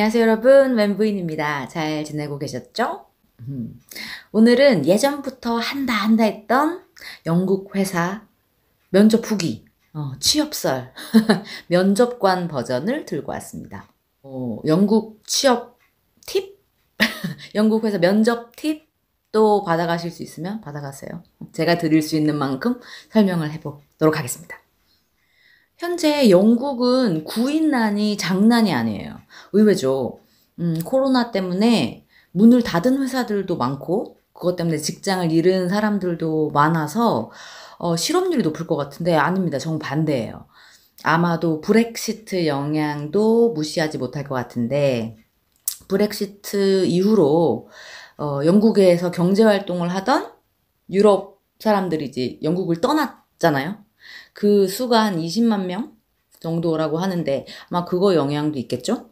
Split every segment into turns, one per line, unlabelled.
안녕하세요 여러분 웬부인입니다. 잘 지내고 계셨죠? 음. 오늘은 예전부터 한다 한다 했던 영국 회사 면접 후기 어, 취업설 면접관 버전을 들고 왔습니다. 어, 영국 취업 팁? 영국 회사 면접 팁? 또 받아가실 수 있으면 받아가세요. 제가 드릴 수 있는 만큼 설명을 해보도록 하겠습니다. 현재 영국은 구인난이 장난이 아니에요. 의외죠. 음, 코로나 때문에 문을 닫은 회사들도 많고, 그것 때문에 직장을 잃은 사람들도 많아서, 어, 실업률이 높을 것 같은데, 아닙니다. 정반대예요. 아마도 브렉시트 영향도 무시하지 못할 것 같은데, 브렉시트 이후로, 어, 영국에서 경제활동을 하던 유럽 사람들이 이제 영국을 떠났잖아요. 그 수가 한 20만 명 정도라고 하는데 아마 그거 영향도 있겠죠?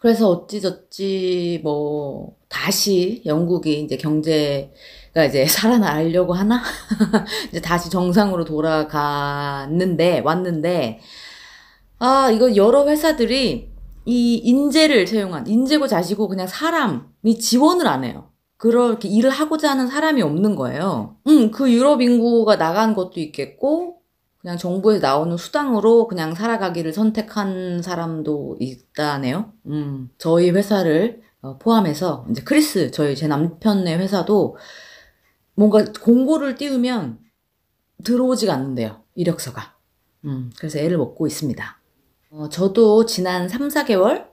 그래서 어찌저찌 뭐 다시 영국이 이제 경제가 이제 살아나려고 하나 이제 다시 정상으로 돌아갔는데 왔는데 아 이거 여러 회사들이 이 인재를 채용한 인재고 자시고 그냥 사람이 지원을 안 해요. 그렇게 일을 하고자 하는 사람이 없는 거예요. 음, 그 유럽 인구가 나간 것도 있겠고, 그냥 정부에 나오는 수당으로 그냥 살아가기를 선택한 사람도 있다네요. 음, 저희 회사를 어, 포함해서, 이제 크리스, 저희 제 남편의 회사도 뭔가 공고를 띄우면 들어오지가 않는데요. 이력서가. 음, 그래서 애를 먹고 있습니다. 어, 저도 지난 3, 4개월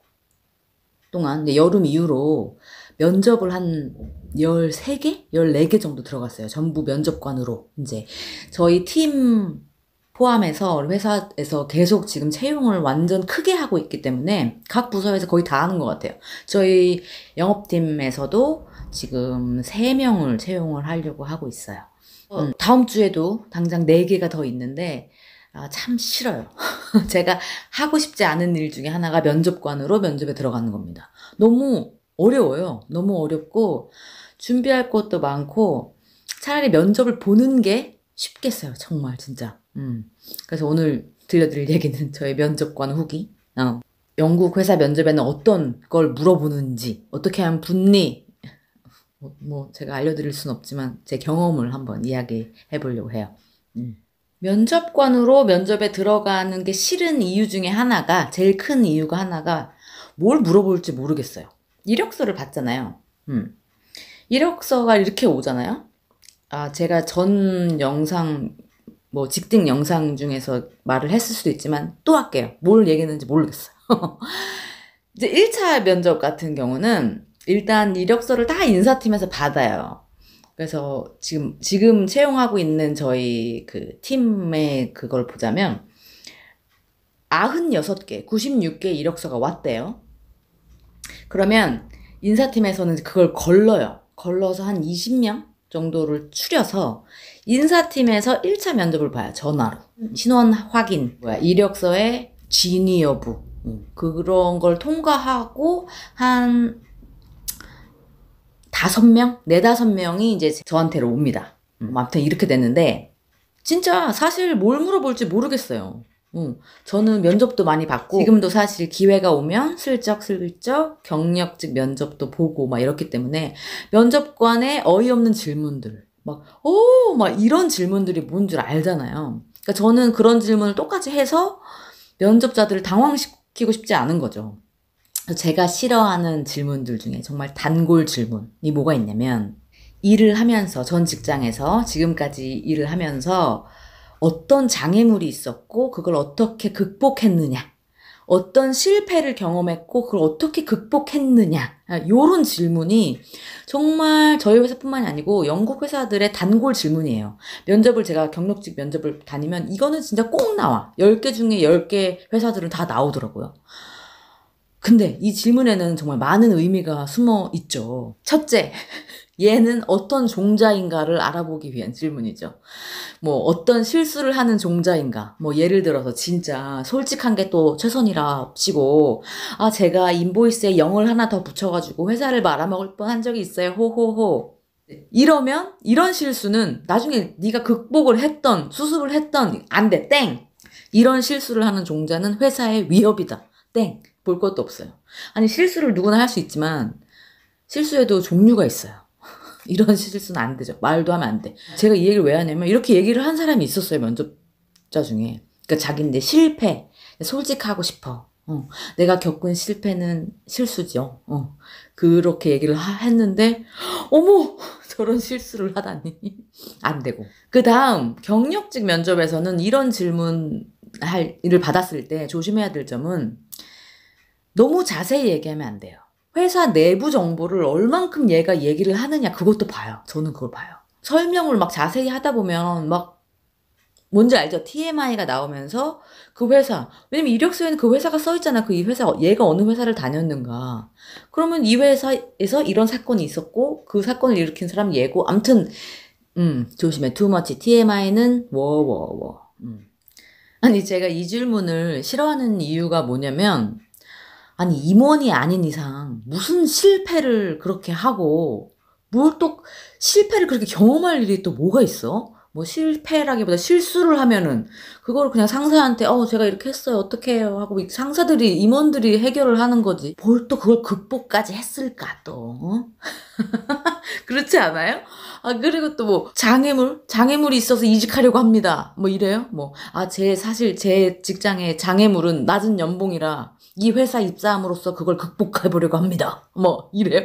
동안, 여름 이후로 면접을 한 13개? 14개 정도 들어갔어요. 전부 면접관으로. 이제 저희 팀 포함해서 회사에서 계속 지금 채용을 완전 크게 하고 있기 때문에 각 부서에서 거의 다 하는 것 같아요. 저희 영업팀에서도 지금 3명을 채용을 하려고 하고 있어요. 음, 다음 주에도 당장 4개가 더 있는데 아, 참 싫어요. 제가 하고 싶지 않은 일 중에 하나가 면접관으로 면접에 들어가는 겁니다. 너무 어려워요. 너무 어렵고 준비할 것도 많고 차라리 면접을 보는 게 쉽겠어요. 정말 진짜. 음. 그래서 오늘 들려드릴 얘기는 저의 면접관 후기. 어. 영국 회사 면접에는 어떤 걸 물어보는지 어떻게 하면 붙니? 뭐, 뭐 제가 알려드릴 수는 없지만 제 경험을 한번 이야기해 보려고 해요. 음. 면접관으로 면접에 들어가는 게 싫은 이유 중에 하나가 제일 큰 이유가 하나가 뭘 물어볼지 모르겠어요. 이력서를 받잖아요. 음. 이력서가 이렇게 오잖아요. 아, 제가 전 영상, 뭐, 직등 영상 중에서 말을 했을 수도 있지만 또 할게요. 뭘 얘기했는지 모르겠어요. 이제 1차 면접 같은 경우는 일단 이력서를 다 인사팀에서 받아요. 그래서 지금, 지금 채용하고 있는 저희 그 팀의 그걸 보자면 96개, 96개 이력서가 왔대요. 그러면 인사팀에서는 그걸 걸러요. 걸러서 한 20명 정도를 추려서 인사팀에서 1차 면접을 봐요. 전화로. 음. 신원 확인, 뭐야, 이력서의 진위 여부. 음, 그런 걸 통과하고 한 다섯 명? 네다섯 명이 이제 저한테로 옵니다. 음, 아무튼 이렇게 됐는데 진짜 사실 뭘 물어볼지 모르겠어요. 음, 저는 면접도 많이 받고 지금도 사실 기회가 오면 슬쩍슬쩍 경력직 면접도 보고 막 이렇기 때문에 면접관의 어이없는 질문들 막오막 어, 이런 질문들이 뭔 줄 알잖아요. 그러니까 저는 그런 질문을 똑같이 해서 면접자들을 당황시키고 싶지 않은 거죠. 제가 싫어하는 질문들 중에 정말 단골 질문이 뭐가 있냐면 일을 하면서 전 직장에서 지금까지 일을 하면서 어떤 장애물이 있었고 그걸 어떻게 극복했느냐. 어떤 실패를 경험했고 그걸 어떻게 극복했느냐 요런 질문이 정말 저희 회사뿐만이 아니고 영국 회사들의 단골 질문이에요 면접을 제가 경력직 면접을 다니면 이거는 진짜 꼭 나와 10개 중에 10개 회사들은 다 나오더라고요 근데 이 질문에는 정말 많은 의미가 숨어 있죠. 첫째, 얘는 어떤 종자인가를 알아보기 위한 질문이죠. 뭐 어떤 실수를 하는 종자인가. 뭐 예를 들어서 진짜 솔직한 게 또 최선이라 치고 아 제가 인보이스에 0을 하나 더 붙여가지고 회사를 말아먹을 뻔한 적이 있어요. 호호호. 이러면 이런 실수는 나중에 네가 극복을 했던 수습을 했던 안 돼땡 이런 실수를 하는 종자는 회사의 위협이다 땡볼 것도 없어요. 아니, 실수를 누구나 할 수 있지만, 실수에도 종류가 있어요. 이런 실수는 안 되죠. 말도 하면 안 돼. 제가 이 얘기를 왜 하냐면, 이렇게 얘기를 한 사람이 있었어요, 면접자 중에. 그러니까 자기는 내 실패, 솔직하고 싶어. 어, 내가 겪은 실패는 실수죠. 어, 그렇게 얘기를 하, 했는데, 어머! 저런 실수를 하다니. 안 되고. 그 다음, 경력직 면접에서는 이런 질문 할, 일을 받았을 때 조심해야 될 점은 너무 자세히 얘기하면 안 돼요. 회사 내부 정보를 얼만큼 얘가 얘기를 하느냐 그것도 봐요. 저는 그걸 봐요. 설명을 막 자세히 하다 보면 막 뭔지 알죠? TMI가 나오면서 그 회사 왜냐면 이력서에는 그 회사가 써 있잖아. 그 이 회사 얘가 어느 회사를 다녔는가. 그러면 이 회사에서 이런 사건이 있었고 그 사건을 일으킨 사람 얘고 암튼 음, 조심해. too much TMI는 워워워. 음. 아니 제가 이 질문을 싫어하는 이유가 뭐냐면 아니, 임원이 아닌 이상 무슨 실패를 그렇게 하고, 뭘 또 실패를 그렇게 경험할 일이 또 뭐가 있어? 뭐 실패라기보다 실수를 하면은 그걸 그냥 상사한테 어 제가 이렇게 했어요 어떻게 해요 하고 상사들이 임원들이 해결을 하는 거지 뭘 또 그걸 극복까지 했을까 또 어? 그렇지 않아요? 아 그리고 또 뭐 장애물 장애물이 있어서 이직하려고 합니다 뭐 이래요 뭐 아 제 사실 제직장에 장애물은 낮은 연봉이라 이 회사 입사함으로써 그걸 극복해보려고 합니다. 뭐 이래요.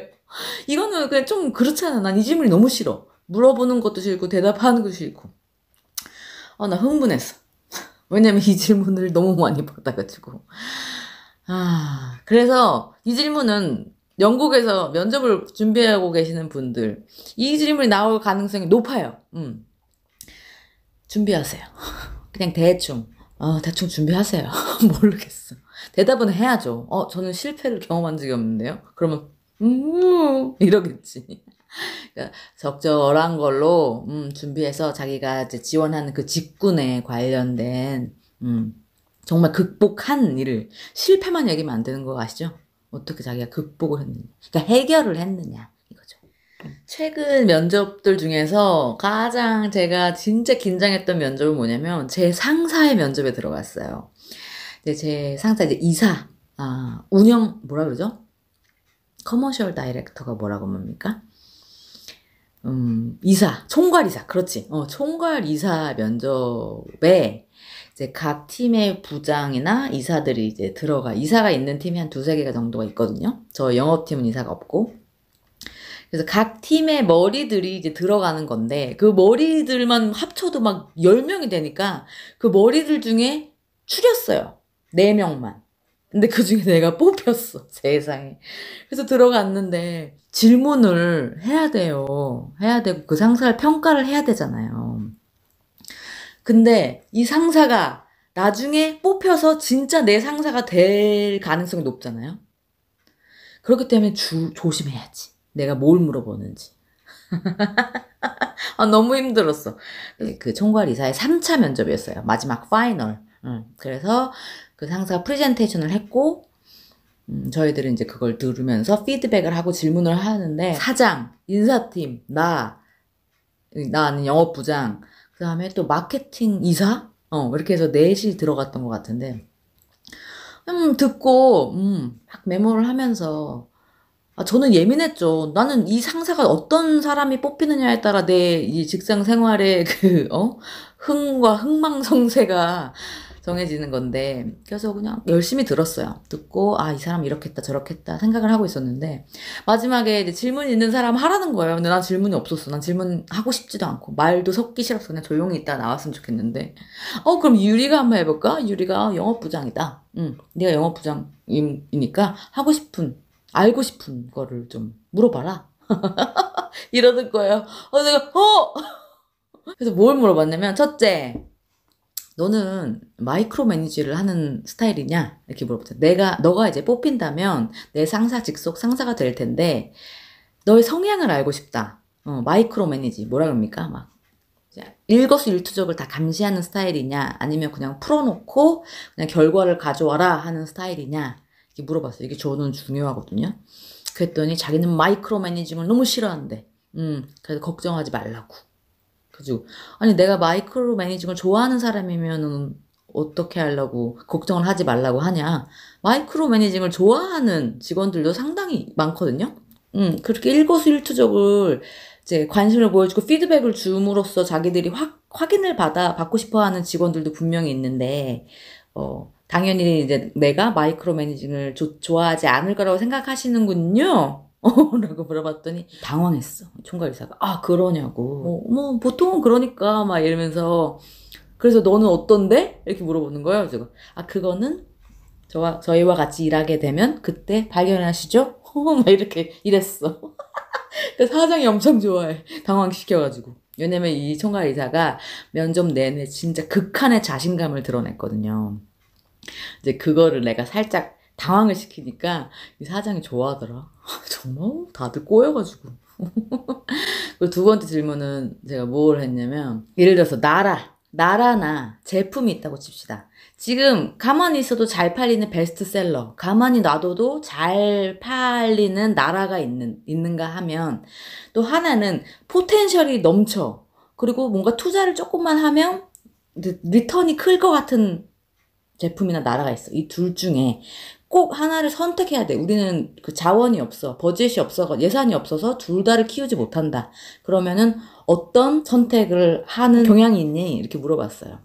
이거는 그냥 좀 그렇잖아. 난 이 질문이 너무 싫어. 물어보는 것도 싫고 대답하는 것도 싫고. 어, 나 흥분했어. 왜냐면 이 질문을 너무 많이 받아가지고. 아, 그래서 이 질문은 영국에서 면접을 준비하고 계시는 분들, 이 질문이 나올 가능성이 높아요. 음. 준비하세요. 그냥 대충, 어, 대충 준비하세요. 모르겠어. 대답은 해야죠. 어, 저는 실패를 경험한 적이 없는데요. 그러면 음 이러겠지. 그러니까 적절한 걸로 음, 준비해서 자기가 이제 지원하는 그 직군에 관련된 음, 정말 극복한 일을 실패만 얘기면 안 되는 거 아시죠? 어떻게 자기가 극복을 했느냐, 그러니까 해결을 했느냐 이거죠. 최근 면접들 중에서 가장 제가 진짜 긴장했던 면접은 뭐냐면 제 상사의 면접에 들어갔어요. 이제 제 상사 이제 이사 아, 운영 뭐라 그러죠? 커머셜 다이렉터가 뭐라고 합니까? 음, 이사, 총괄 이사, 그렇지. 어, 총괄 이사 면접에 이제 각 팀의 부장이나 이사들이 이제 들어가, 이사가 있는 팀이 한 두세 개가 정도가 있거든요. 저 영업팀은 이사가 없고. 그래서 각 팀의 머리들이 이제 들어가는 건데, 그 머리들만 합쳐도 막 열명이 되니까 그 머리들 중에 추렸어요. 네 명만. 근데 그 중에 내가 뽑혔어. 세상에. 그래서 들어갔는데 질문을 해야 돼요. 해야 되고 그 상사를 평가를 해야 되잖아요. 근데 이 상사가 나중에 뽑혀서 진짜 내 상사가 될 가능성이 높잖아요. 그렇기 때문에 주, 조심해야지. 내가 뭘 물어보는지. 아, 너무 힘들었어. 그 총괄 이사의 3차 면접이었어요. 마지막 파이널. 응. 그래서 그 상사가 프레젠테이션을 했고 음, 저희들은 이제 그걸 들으면서 피드백을 하고 질문을 하는데 사장, 인사팀, 나, 나는 영업부장, 그 다음에 또 마케팅 이사, 어 이렇게 해서 넷이 들어갔던 것 같은데 음 듣고 음 막 메모를 하면서 아, 저는 예민했죠. 나는 이 상사가 어떤 사람이 뽑히느냐에 따라 내 이 직장 생활의 그, 어? 흥과 흥망성쇠가 정해지는 건데 그래서 그냥 열심히 들었어요. 듣고 아 이 사람 이렇게 했다 저렇게 했다 생각을 하고 있었는데 마지막에 이제 질문 있는 사람 하라는 거예요. 근데 난 질문이 없었어. 난 질문 하고 싶지도 않고 말도 섞기 싫어서 그냥 조용히 있다 나왔으면 좋겠는데 어 그럼 유리가 한번 해볼까? 유리가 영업부장이다. 응, 네가 영업부장이니까 하고 싶은 알고 싶은 거를 좀 물어봐라. 이러는 거예요. 어 내가 어 그래서 뭘 물어봤냐면 첫째 너는 마이크로 매니지를 하는 스타일이냐? 이렇게 물어보죠. 내가, 너가 이제 뽑힌다면 내 상사 직속 상사가 될 텐데, 너의 성향을 알고 싶다. 어, 마이크로 매니지. 뭐라 그럽니까? 막. 일거수일투족을 다 감시하는 스타일이냐? 아니면 그냥 풀어놓고 그냥 결과를 가져와라 하는 스타일이냐? 이렇게 물어봤어요. 이게 저는 중요하거든요. 그랬더니 자기는 마이크로 매니징을 너무 싫어한대. 음, 그래서 걱정하지 말라고. 그죠? 아니 내가 마이크로 매니징을 좋아하는 사람이면은 어떻게 하려고 걱정을 하지 말라고 하냐. 마이크로 매니징을 좋아하는 직원들도 상당히 많거든요. 음, 그렇게 일거수일투족을 이제 관심을 보여주고 피드백을 줌으로써 자기들이 확, 확인을 받아, 받고 싶어 하는 직원들도 분명히 있는데, 어, 당연히 이제 내가 마이크로 매니징을 좋아하지 않을 거라고 생각하시는군요. 라고 물어봤더니 당황했어. 총괄이사가. 아, 그러냐고. 어, 뭐, 보통은 그러니까. 막 이러면서. 그래서 너는 어떤데? 이렇게 물어보는 거예요. 제가. 아, 그거는 저와, 저희와 같이 일하게 되면 그때 발견하시죠? 막 이렇게 이랬어. 그러니까 사장이 엄청 좋아해. 당황시켜가지고. 왜냐면 이 총괄이사가 면접 내내 진짜 극한의 자신감을 드러냈거든요. 이제 그거를 내가 살짝 당황을 시키니까 이 사장이 좋아하더라. 정말 다들 꼬여가지고. 그리고 두 번째 질문은 제가 뭘 했냐면 예를 들어서 나라, 나라나 제품이 있다고 칩시다. 지금 가만히 있어도 잘 팔리는 베스트셀러, 가만히 놔둬도 잘 팔리는 나라가 있는, 있는가 하면 또 하나는 포텐셜이 넘쳐. 그리고 뭔가 투자를 조금만 하면 리턴이 클 것 같은 제품이나 나라가 있어. 이 둘 중에 꼭 하나를 선택해야 돼. 우리는 그 자원이 없어. 버젯이 없어. 예산이 없어서 둘 다를 키우지 못한다. 그러면은 어떤 선택을 하는 경향이 있니? 이렇게 물어봤어요.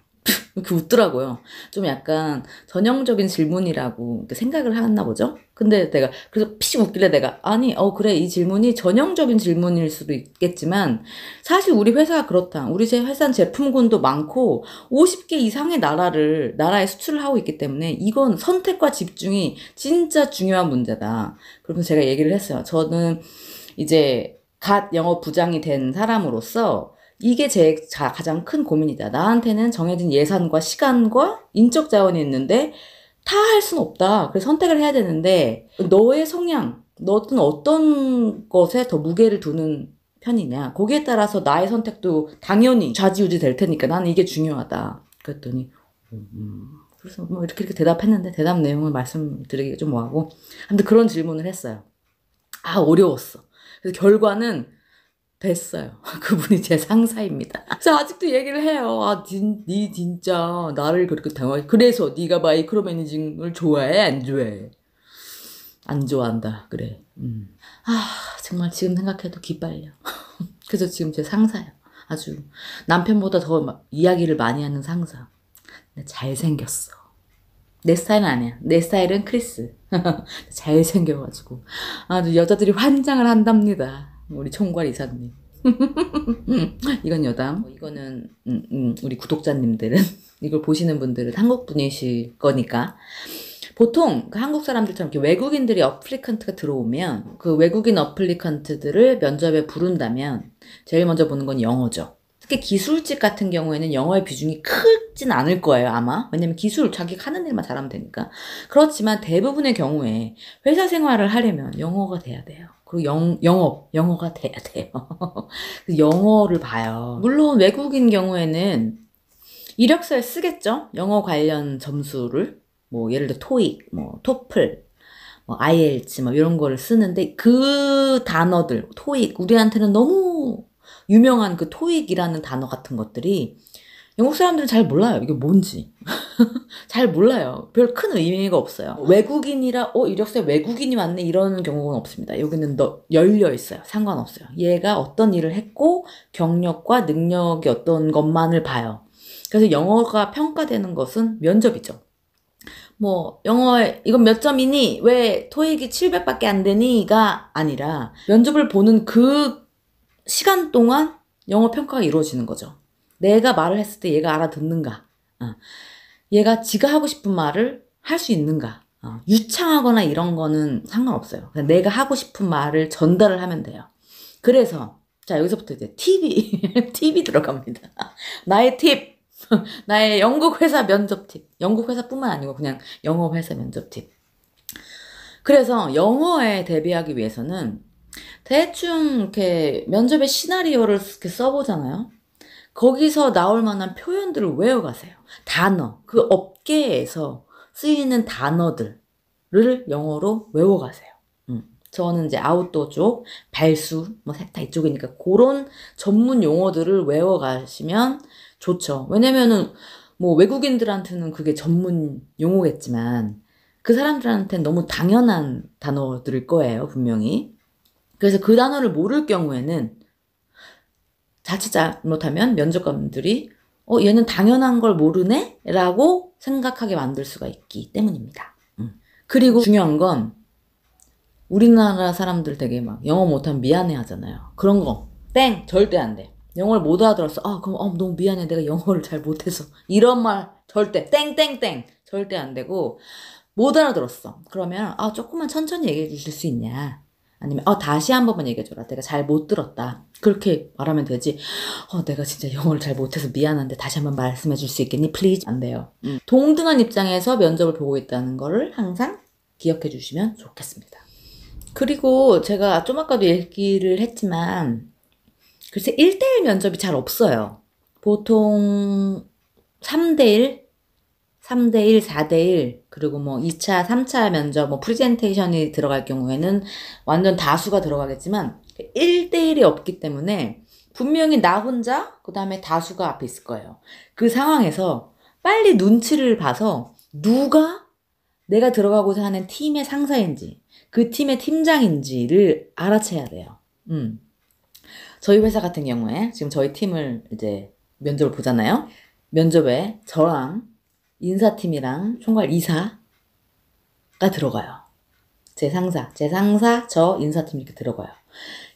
이렇게 웃더라고요. 좀 약간 전형적인 질문이라고 생각을 하나 보죠. 근데 내가 그래서 피식 웃길래 내가 아니 어 그래 이 질문이 전형적인 질문일 수도 있겠지만 사실 우리 회사가 그렇다. 우리 회사는 제품군도 많고 50개 이상의 나라를 나라에 수출을 하고 있기 때문에 이건 선택과 집중이 진짜 중요한 문제다. 그러면서 제가 얘기를 했어요. 저는 이제 갓 영업 부장이 된 사람으로서 이게 제 가장 큰 고민이다. 나한테는 정해진 예산과 시간과 인적 자원이 있는데 다 할 수는 없다. 그래서 선택을 해야 되는데 너의 성향, 너는 어떤 것에 더 무게를 두는 편이냐. 거기에 따라서 나의 선택도 당연히 좌지우지 될 테니까 나는 이게 중요하다. 그랬더니 음, 음. 그래서 뭐 이렇게 이렇게 대답했는데 대답 내용을 말씀드리기 좀 뭐하고 근데 그런 질문을 했어요. 아 어려웠어. 그래서 결과는 됐어요. 그분이 제 상사입니다. 그래서 아직도 얘기를 해요. 아, 니, 니 진짜 나를 그렇게 당황. 그래서 네가 마이크로 매니징을 좋아해? 안 좋아해? 안 좋아한다. 그래. 음. 아 정말 지금 생각해도 기빨려. 그래서 지금 제 상사예요. 아주 남편보다 더 이야기를 많이 하는 상사. 잘생겼어. 내스타일 아니야. 내 스타일은 크리스. 잘생겨가지고. 아주 여자들이 환장을 한답니다. 우리 총괄 이사님. 이건 여담. 뭐 이거는 음, 음, 우리 구독자님들은 이걸 보시는 분들은 한국 분이실 거니까 보통 그 한국 사람들처럼 이렇게 외국인들이 어플리컨트가 들어오면 그 외국인 어플리컨트들을 면접에 부른다면 제일 먼저 보는 건 영어죠. 특히 기술직 같은 경우에는 영어의 비중이 크진 않을 거예요, 아마. 왜냐면 기술, 자기가 하는 일만 잘하면 되니까. 그렇지만 대부분의 경우에 회사 생활을 하려면 영어가 돼야 돼요. 그리고 영, 영업, 영어가 돼야 돼요. 영어를 봐요. 물론 외국인 경우에는 이력서에 쓰겠죠? 영어 관련 점수를. 뭐, 예를 들어 토익, 뭐, 토플, 뭐, i l t 뭐, 이런 거를 쓰는데 그 단어들, 토익, 우리한테는 너무 유명한 그 토익이라는 단어 같은 것들이 영국 사람들은 잘 몰라요. 이게 뭔지. 잘 몰라요. 별 큰 의미가 없어요. 외국인이라, 어, 이력서에 외국인이 맞네 이런 경우는 없습니다. 여기는 너, 열려 있어요. 상관없어요. 얘가 어떤 일을 했고, 경력과 능력이 어떤 것만을 봐요. 그래서 영어가 평가되는 것은 면접이죠. 뭐, 영어에, 이건 몇 점이니? 왜 토익이 700밖에 안 되니?가 아니라, 면접을 보는 그 시간 동안 영어 평가가 이루어지는 거죠. 내가 말을 했을 때 얘가 알아듣는가? 어. 얘가 지가 하고 싶은 말을 할 수 있는가? 어. 유창하거나 이런 거는 상관없어요. 그러니까 내가 하고 싶은 말을 전달을 하면 돼요. 그래서 자 여기서부터 이제 TV. 팁이 들어갑니다. 나의 팁, 나의 영국 회사 면접 팁. 영국 회사뿐만 아니고 그냥 영어 회사 면접 팁. 그래서 영어에 대비하기 위해서는 대충 이렇게 면접의 시나리오를 이렇게 써보잖아요. 거기서 나올 만한 표현들을 외워가세요. 단어, 그 업계에서 쓰이는 단어들을 영어로 외워가세요. 음. 저는 이제 아웃도어 쪽, 발수, 뭐 세타 이쪽이니까 그런 전문 용어들을 외워가시면 좋죠. 왜냐면은 뭐 외국인들한테는 그게 전문 용어겠지만 그 사람들한테는 너무 당연한 단어들일 거예요, 분명히. 그래서 그 단어를 모를 경우에는 자칫 잘못하면 면접관들이 어, 얘는 당연한 걸 모르네? 라고 생각하게 만들 수가 있기 때문입니다. 음. 그리고 중요한 건 우리나라 사람들 되게 막 영어 못하면 미안해 하잖아요. 그런 거. 땡! 절대 안 돼. 영어를 못 알아들었어. 아, 그럼 어, 너무 미안해. 내가 영어를 잘 못해서. 이런 말 절대. 땡땡땡! 절대 안 되고. 못 알아들었어. 그러면 아, 조금만 천천히 얘기해 주실 수 있냐. 아니면 어, 다시 한 번만 얘기해 줘라. 내가 잘 못 들었다. 그렇게 말하면 되지. 어, 내가 진짜 영어를 잘 못해서 미안한데 다시 한번 말씀해 줄 수 있겠니? 플리즈. 안 돼요. 음. 동등한 입장에서 면접을 보고 있다는 거를 항상 기억해 주시면 좋겠습니다. 그리고 제가 좀 아까도 얘기를 했지만, 글쎄, 1대1 면접이 잘 없어요. 보통 3대1? 3대1, 4대1, 그리고 뭐 2차, 3차 면접, 뭐 프리젠테이션이 들어갈 경우에는 완전 다수가 들어가겠지만 1대1이 없기 때문에 분명히 나 혼자, 그 다음에 다수가 앞에 있을 거예요. 그 상황에서 빨리 눈치를 봐서 누가 내가 들어가고자 하는 팀의 상사인지, 그 팀의 팀장인지를 알아채야 돼요. 음. 저희 회사 같은 경우에 지금 저희 팀을 이제 면접을 보잖아요. 면접에 저랑 인사팀이랑 총괄 이사가 들어가요. 제 상사, 제 상사, 저 인사팀 이렇게 들어가요.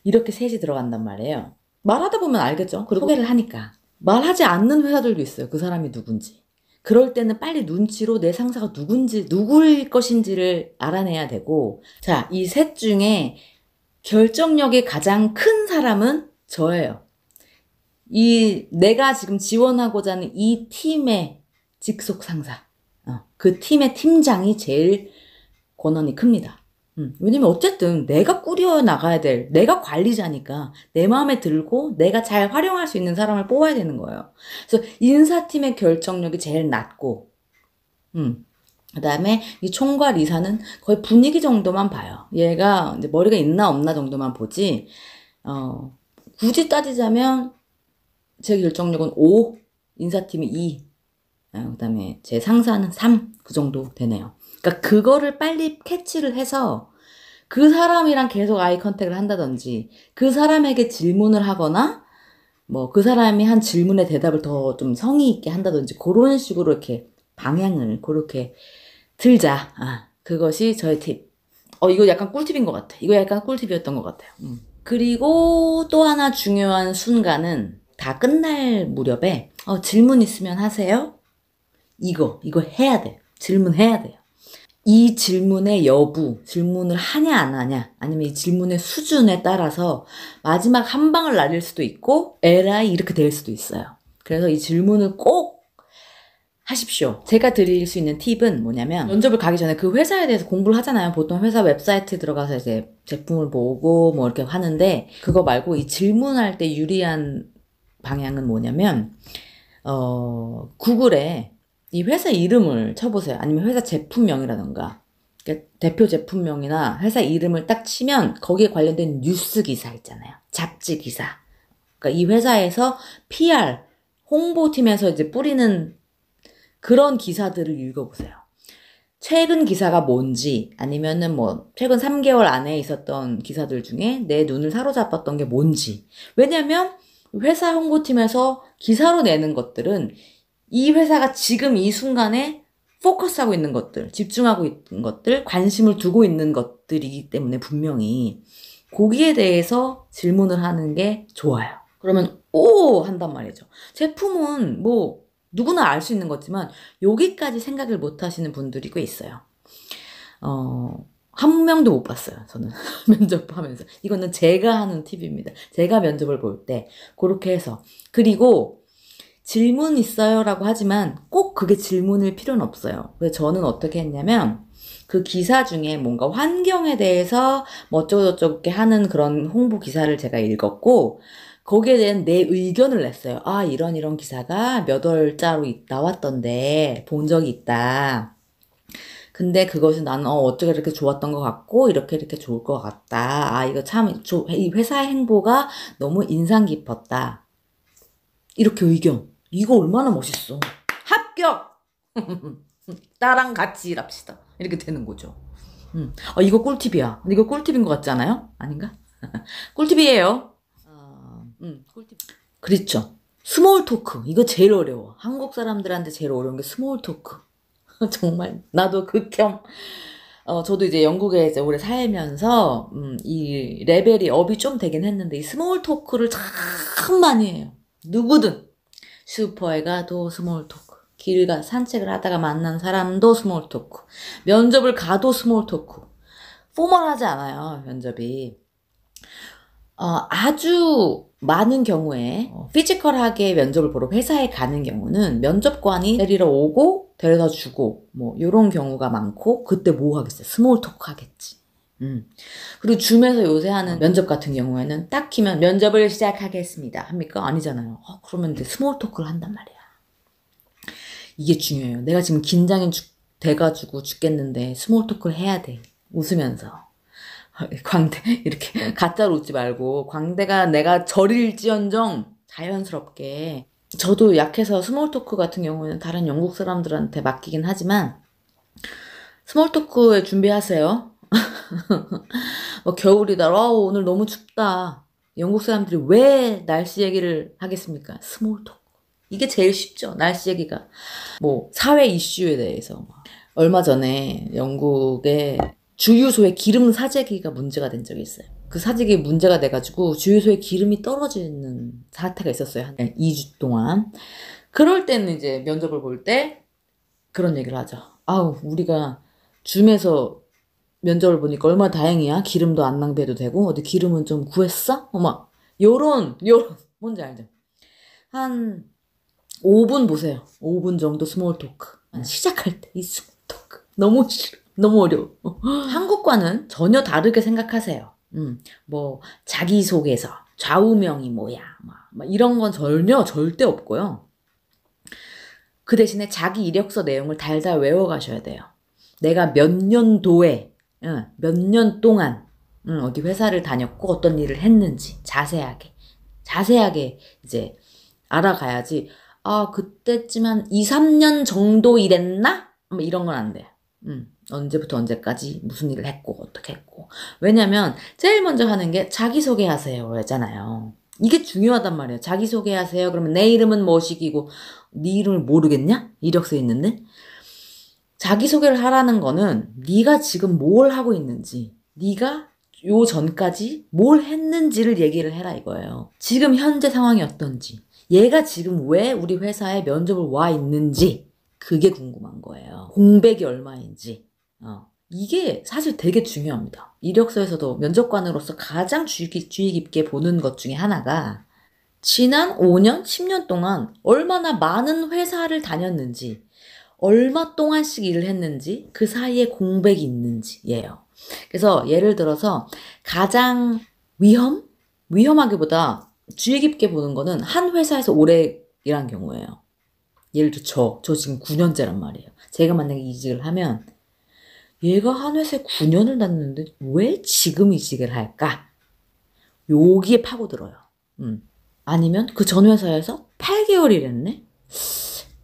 이렇게 셋이 들어간단 말이에요. 말하다 보면 알겠죠? 그리고 소개를 하니까. 말하지 않는 회사들도 있어요. 그 사람이 누군지. 그럴 때는 빨리 눈치로 내 상사가 누군지, 누구일 것인지를 알아내야 되고, 자, 이 셋 중에 결정력이 가장 큰 사람은 저예요. 이, 내가 지금 지원하고자 하는 이 팀의 직속 상사. 어, 그 팀의 팀장이 제일 권한이 큽니다. 음, 왜냐면 어쨌든 내가 꾸려 나가야 될, 내가 관리자니까 내 마음에 들고 내가 잘 활용할 수 있는 사람을 뽑아야 되는 거예요. 그래서 인사팀의 결정력이 제일 낮고, 음, 그 다음에 이 총괄 이사는 거의 분위기 정도만 봐요. 얘가 이제 머리가 있나 없나 정도만 보지, 어, 굳이 따지자면 제 결정력은 5, 인사팀이 2, 예, 그 다음에 제 상사는 3. 그 정도 되네요. 그러니까 그거를 빨리 캐치를 해서 그 사람이랑 계속 아이 컨택을 한다든지 그 사람에게 질문을 하거나 뭐 그 사람이 한 질문에 대답을 더 좀 성의 있게 한다든지 그런 식으로 이렇게 방향을 그렇게 들자. 아, 그것이 저의 팁. 어, 이거 약간 꿀팁인 것 같아. 이거 약간 꿀팁이었던 것 같아요. 음. 그리고 또 하나 중요한 순간은 다 끝날 무렵에 어, 질문 있으면 하세요. 이거, 이거 해야 돼. 질문해야 돼요. 이 질문의 여부, 질문을 하냐 안 하냐, 아니면 이 질문의 수준에 따라서 마지막 한 방을 날릴 수도 있고, 에라이 이렇게 될 수도 있어요. 그래서 이 질문을 꼭 하십시오. 제가 드릴 수 있는 팁은 뭐냐면 면접을 가기 전에 그 회사에 대해서 공부를 하잖아요. 보통 회사 웹사이트 들어가서 이제 제품을 보고 뭐 이렇게 하는데 그거 말고 이 질문할 때 유리한 방향은 뭐냐면 어 구글에 이 회사 이름을 쳐보세요. 아니면 회사 제품명이라던가. 그러니까 대표 제품명이나 회사 이름을 딱 치면 거기에 관련된 뉴스 기사 있잖아요. 잡지 기사. 그러니까 이 회사에서 PR, 홍보팀에서 이제 뿌리는 그런 기사들을 읽어보세요. 최근 기사가 뭔지 아니면은 뭐 최근 3개월 안에 있었던 기사들 중에 내 눈을 사로잡았던 게 뭔지 왜냐면 회사 홍보팀에서 기사로 내는 것들은 이 회사가 지금 이 순간에 포커스하고 있는 것들, 집중하고 있는 것들, 관심을 두고 있는 것들이기 때문에 분명히 거기에 대해서 질문을 하는 게 좋아요. 그러면 오 한단 말이죠. 제품은 뭐 누구나 알 수 있는 거지만 여기까지 생각을 못 하시는 분들이 꽤 있어요. 어, 한 명도 못 봤어요. 저는 면접하면서 이거는 제가 하는 팁입니다. 제가 면접을 볼 때 그렇게 해서 그리고 질문 있어요라고 하지만 꼭 그게 질문일 필요는 없어요. 그래서 저는 어떻게 했냐면 그 기사 중에 뭔가 환경에 대해서 뭐 어쩌고저쩌고 이렇게 하는 그런 홍보 기사를 제가 읽었고 거기에 대한 내 의견을 냈어요. 아, 이런 이런 기사가 몇 월자로 나왔던데 본 적이 있다. 근데 그것은 나는 어, 어떻게 이렇게 좋았던 것 같고 이렇게 이렇게 좋을 것 같다. 아 이거 참 이 회사의 행보가 너무 인상 깊었다. 이렇게 의견. 이거 얼마나 멋있어. 합격! 나랑 같이 일합시다. 이렇게 되는 거죠. 음. 어, 이거 꿀팁이야. 이거 꿀팁인 것 같지 않아요? 아닌가? 꿀팁이에요. 아, 음. 음, 꿀팁. 그렇죠. 스몰 토크. 이거 제일 어려워. 한국 사람들한테 제일 어려운 게 스몰 토크. 정말 나도 극혐. 그 어, 저도 이제 영국에 이제 오래 살면서, 음, 이 레벨이 업이 좀 되긴 했는데, 이 스몰 토크를 참 많이 해요. 누구든. 슈퍼에 가도 스몰 토크. 길가 산책을 하다가 만난 사람도 스몰 토크. 면접을 가도 스몰 토크. 포멀하지 않아요, 면접이. 어, 아주 많은 경우에 어. 피지컬하게 면접을 보러 회사에 가는 경우는 면접관이 데리러 오고 데려다 주고 뭐 이런 경우가 많고 그때 뭐 하겠어요? 스몰 토크 하겠지. 음. 그리고 줌에서 요새 하는 아. 면접 같은 경우에는 딱히면 면접을 시작하겠습니다. 합니까? 아니잖아요. 어, 그러면 이제 스몰 토크를 한단 말이야. 이게 중요해요. 내가 지금 긴장이 죽, 돼가지고 죽겠는데 스몰 토크를 해야 돼. 웃으면서. 아, 광대, 이렇게 가짜로 웃지 말고, 광대가 내가 저릴지언정 자연스럽게. 저도 약해서 스몰 토크 같은 경우에는 다른 영국 사람들한테 맡기긴 하지만, 스몰 토크에 준비하세요. 뭐 겨울이다. 어 오늘 너무 춥다. 영국 사람들이 왜 날씨 얘기를 하겠습니까? 스몰톡. 이게 제일 쉽죠. 날씨 얘기가. 뭐, 사회 이슈에 대해서. 얼마 전에 영국의 주유소에 기름 사재기가 문제가 된 적이 있어요. 그 사재기 문제가 돼가지고 주유소에 기름이 떨어지는 사태가 있었어요. 한 2주 동안. 그럴 때는 이제 면접을 볼 때 그런 얘기를 하죠. 아우, 우리가 줌에서 면접을 보니까 얼마나 다행이야. 기름도 안 낭비해도 되고, 어디 기름은 좀 구했어? 어머, 요런, 요런, 뭔지 알죠? 한 5분 보세요. 5분 정도 스몰 토크. 시작할 때 이 스몰 토크. 너무 싫어. 너무 어려워. 한국과는 전혀 다르게 생각하세요. 음, 뭐, 자기소개서, 좌우명이 뭐야, 막, 뭐, 뭐 이런 건 전혀, 절대 없고요. 그 대신에 자기 이력서 내용을 달달 외워가셔야 돼요. 내가 몇 년도에 어, 몇년 동안 어디 회사를 다녔고 어떤 일을 했는지 자세하게 자세하게 이제 알아가야지 아 그때쯤 한 2, 3년 정도 일했나? 뭐 이런 건 안 돼요. 음, 언제부터 언제까지 무슨 일을 했고 어떻게 했고 왜냐면 제일 먼저 하는 게 자기소개하세요잖아요. 이게 중요하단 말이에요. 자기소개하세요. 그러면 내 이름은 뭐시기고 네 이름을 모르겠냐? 이력서 있는데 자기소개를 하라는 거는 네가 지금 뭘 하고 있는지, 네가 요 전까지 뭘 했는지를 얘기를 해라 이거예요. 지금 현재 상황이 어떤지, 얘가 지금 왜 우리 회사에 면접을 와 있는지, 그게 궁금한 거예요. 공백이 얼마인지. 어. 이게 사실 되게 중요합니다. 이력서에서도 면접관으로서 가장 주의, 주의 깊게 보는 것 중에 하나가 지난 5년, 10년 동안 얼마나 많은 회사를 다녔는지, 얼마 동안씩 일을 했는지 그 사이에 공백이 있는지예요. 그래서 예를 들어서 가장 위험? 위험하기보다 주의 깊게 보는 거는 한 회사에서 오래 일한 경우예요. 예를 들어 저, 저 지금 9년째란 말이에요. 제가 만약에 이직을 하면 얘가 한 회사에 9년을 다는데왜 지금 이직을 할까? 여기에 파고들어요. 음. 아니면 그 전 회사에서 8개월 일했네?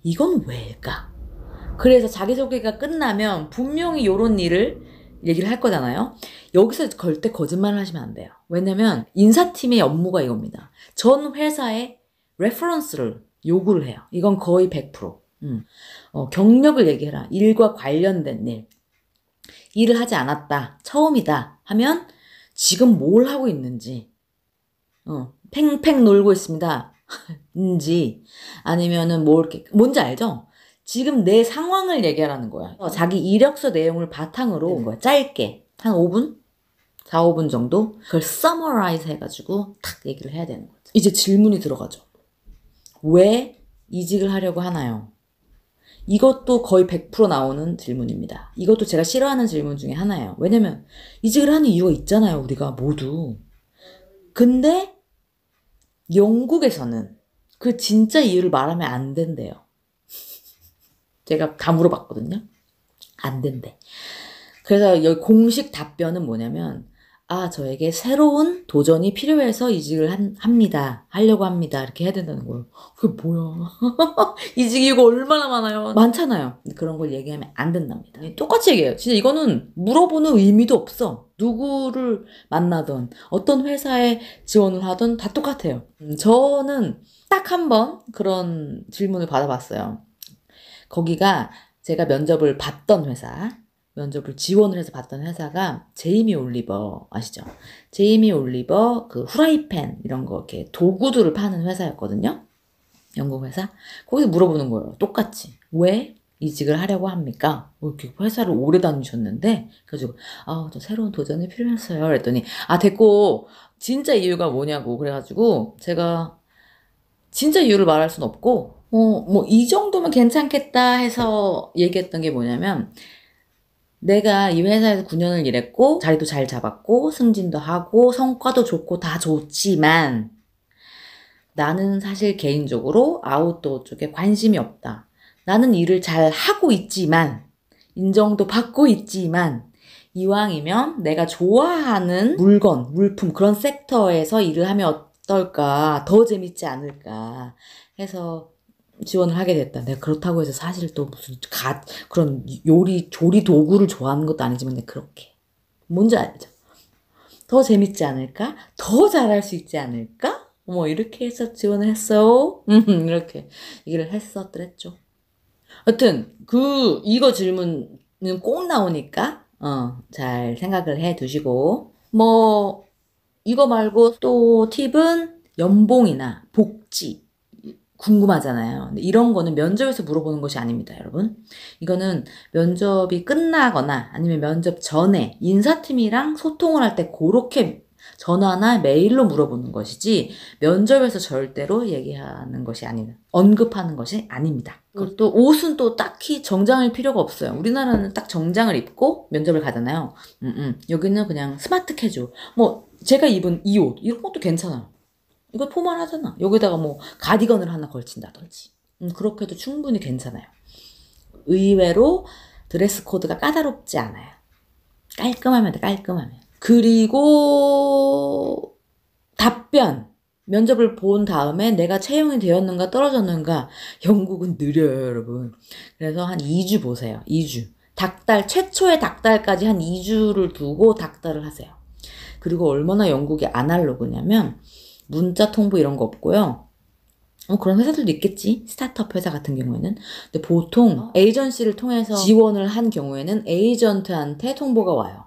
이건 왜일까? 그래서 자기소개가 끝나면 분명히 요런 일을 얘기를 할 거잖아요. 여기서 절대 거짓말을 하시면 안 돼요. 왜냐면 인사팀의 업무가 이겁니다. 전 회사에 레퍼런스를 요구를 해요. 이건 거의 100%. 음. 어, 경력을 얘기해라. 일과 관련된 일. 일을 하지 않았다. 처음이다. 하면 지금 뭘 하고 있는지. 어, 팽팽 놀고 있습니다. 인지 아니면은 뭐 이렇게 뭔지 알죠? 지금 내 상황을 얘기하라는 거야. 어. 자기 이력서 내용을 바탕으로 네. 거야. 짧게. 한 5분? 4, 5분 정도? 그걸 summarize 해가지고 탁 얘기를 해야 되는 거죠. 이제 질문이 들어가죠. 왜 이직을 하려고 하나요? 이것도 거의 100% 나오는 질문입니다. 이것도 제가 싫어하는 질문 중에 하나예요. 왜냐면 이직을 하는 이유가 있잖아요. 우리가 모두. 근데 영국에서는 그 진짜 이유를 말하면 안 된대요. 제가 다 물어봤거든요. 안 된대. 그래서 여기 공식 답변은 뭐냐면, 아, 저에게 새로운 도전이 필요해서 이직을 한, 합니다. 하려고 합니다. 이렇게 해야 된다는 거예요. 그게 뭐야. 이직이 이거 얼마나 많아요? 많잖아요. 그런 걸 얘기하면 안 된답니다. 네. 똑같이 얘기해요. 진짜 이거는 물어보는 의미도 없어. 누구를 만나던 어떤 회사에 지원을 하던 다 똑같아요. 음, 저는 딱 한 번 그런 질문을 받아봤어요. 거기가 제가 면접을 봤던 회사, 면접을 지원을 해서 봤던 회사가 제이미 올리버 아시죠? 제이미 올리버 그 후라이팬 이런 거 이렇게 도구들을 파는 회사였거든요. 영국 회사. 거기서 물어보는 거예요. 똑같이. 왜 이직을 하려고 합니까? 어, 이렇게 회사를 오래 다니셨는데 그래가지고 아, 저 새로운 도전이 필요했어요. 그랬더니 아 됐고 진짜 이유가 뭐냐고 그래가지고 제가 진짜 이유를 말할 순 없고 어, 뭐, 이 정도면 괜찮겠다 해서 얘기했던 게 뭐냐면, 내가 이 회사에서 9년을 일했고, 자리도 잘 잡았고, 승진도 하고, 성과도 좋고, 다 좋지만, 나는 사실 개인적으로 아웃도어 쪽에 관심이 없다. 나는 일을 잘 하고 있지만, 인정도 받고 있지만, 이왕이면 내가 좋아하는 물건, 물품, 그런 섹터에서 일을 하면 어떨까, 더 재밌지 않을까 해서 지원을 하게 됐다. 내가 그렇다고 해서 사실 또 무슨 가, 그런 요리, 조리 도구를 좋아하는 것도 아니지만 내가 그렇게. 뭔지 알죠? 더 재밌지 않을까? 더 잘할 수 있지 않을까? 뭐, 이렇게 해서 지원을 했어. 음, 이렇게 얘기를 했었더랬죠. 여튼, 그, 이거 질문은 꼭 나오니까, 어, 잘 생각을 해 두시고, 뭐, 이거 말고 또 팁은 연봉이나 복지, 궁금하잖아요. 이런 거는 면접에서 물어보는 것이 아닙니다, 여러분. 이거는 면접이 끝나거나 아니면 면접 전에 인사팀이랑 소통을 할 때 그렇게 전화나 메일로 물어보는 것이지 면접에서 절대로 얘기하는 것이 아니다. 언급하는 것이 아닙니다. 그리고 또 음. 옷은 또 딱히 정장일 필요가 없어요. 우리나라는 딱 정장을 입고 면접을 가잖아요. 음, 음. 여기는 그냥 스마트 캐주뭐 제가 입은 이 옷 이런 것도 괜찮아요. 이거 포멀하잖아. 여기다가 뭐 가디건을 하나 걸친다든지. 음, 그렇게도 충분히 괜찮아요. 의외로 드레스 코드가 까다롭지 않아요. 깔끔하면 돼, 깔끔하면. 그리고 답변. 면접을 본 다음에 내가 채용이 되었는가 떨어졌는가 영국은 느려요, 여러분. 그래서 한 2주 보세요. 2주. 닭달 최초의 닭달까지 한 2주를 두고 닭달을 하세요. 그리고 얼마나 영국이 아날로그냐면 문자 통보 이런 거 없고요. 어, 그런 회사들도 있겠지. 스타트업 회사 같은 경우에는. 근데 보통 아. 에이전시를 통해서 지원을 한 경우에는 에이전트한테 통보가 와요.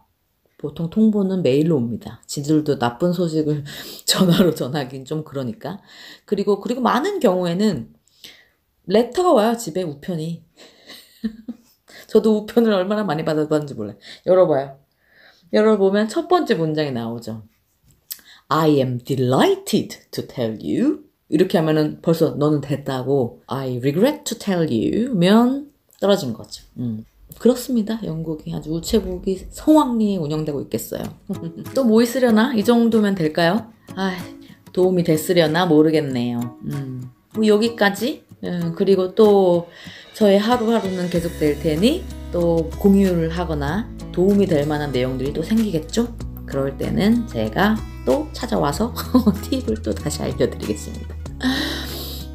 보통 통보는 메일로 옵니다. 지들도 나쁜 소식을 전화로 전하긴 좀 그러니까. 그리고, 그리고 많은 경우에는 레터가 와요, 집에 우편이. 저도 우편을 얼마나 많이 받아봤는지 몰라요. 열어봐요. 열어보면 첫 번째 문장이 나오죠. I am delighted to tell you. 이렇게 하면은 벌써 너는 됐다고 I regret to tell you면 떨어진 거죠. 음. 그렇습니다. 영국이 아주 우체국이 성황리에 운영되고 있겠어요. 또 뭐 있으려나? 이 정도면 될까요? 아, 도움이 됐으려나 모르겠네요. 음. 뭐 여기까지. 음, 그리고 또 저의 하루하루는 계속될 테니 또 공유를 하거나 도움이 될 만한 내용들이 또 생기겠죠? 그럴 때는 제가 또 찾아와서 팁을 또 다시 알려드리겠습니다.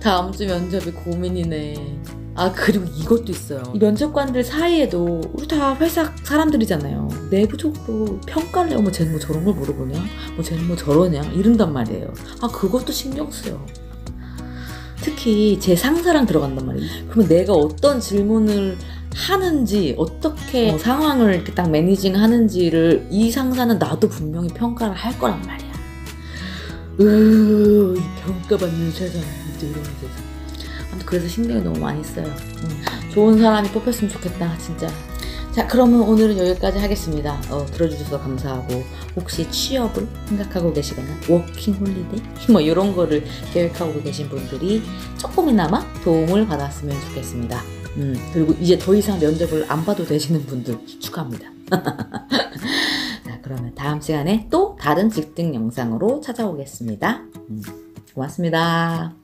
다음 주 면접이 고민이네. 아 그리고 이것도 있어요. 이 면접관들 사이에도 우리 다 회사 사람들이잖아요. 내부적으로 평가를 해요. 뭐 쟤는 뭐 저런 걸 물어보냐? 뭐 쟤는 뭐 저러냐? 이런단 말이에요. 아 그것도 신경 쓰여. 특히 제 상사랑 들어간단 말이에요. 그러면 내가 어떤 질문을 하는지 어떻게 어, 상황을 이렇게 딱 매니징 하는지를 이 상사는 나도 분명히 평가를 할 거란 말이야. 으이 평가받는 세상 이런 세상. 아무튼 그래서 신경이 너무 많이 써요. 음. 좋은 사람이 뽑혔으면 좋겠다 진짜. 자 그러면 오늘은 여기까지 하겠습니다. 어, 들어주셔서 감사하고 혹시 취업을 생각하고 계시거나 워킹 홀리데이 뭐 이런 거를 계획하고 계신 분들이 조금이나마 도움을 받았으면 좋겠습니다. 음, 그리고 이제 더 이상 면접을 안 봐도 되시는 분들 축하합니다. 자, 그러면 다음 시간에 또 다른 직등 영상으로 찾아오겠습니다. 음, 고맙습니다.